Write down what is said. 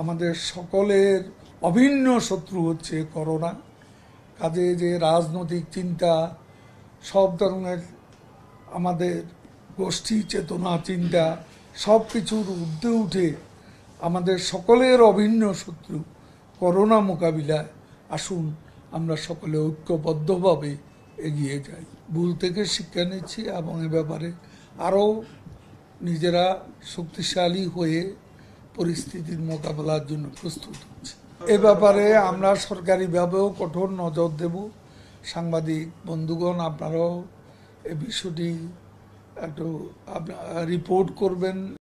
আমাদের সকলের অভিন্ন শত্রু হচ্ছে করোনা কাজে যে রাজনৈতিক চিন্তা সব ধরনের আমাদের গোষ্ঠী চেতনা চিন্তা সব কিছুর ঊর্ধ্বে উঠে আমাদের সকলের অভিন্ন শত্রু করোনা মোকাবিলায় আসুন আমরা সকলে ঐক্যবদ্ধভাবে এগিয়ে যাই ভুল থেকে শিক্ষা নিচ্ছি এবং এ ব্যাপারে আরও নিজেরা শক্তিশালী হয়ে পরিস্থিতির মোকাবেলার জন্য প্রস্তুত হচ্ছে এ ব্যাপারে আমরা সরকারিভাবেও কঠোর নজর দেব সাংবাদিক বন্ধুগণ আপনারাও এ বিষয়টি একটু রিপোর্ট করবেন